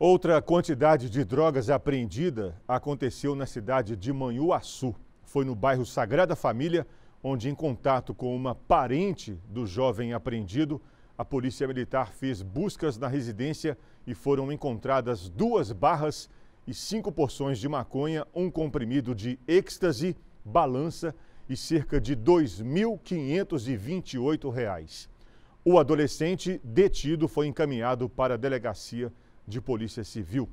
Outra quantidade de drogas apreendida aconteceu na cidade de Manhuaçu. Foi no bairro Sagrada Família, onde, em contato com uma parente do jovem apreendido, a Polícia Militar fez buscas na residência e foram encontradas duas barras e cinco porções de maconha, um comprimido de êxtase, balança e cerca de R$ 2.528. O adolescente detido foi encaminhado para a delegacia de Polícia Civil.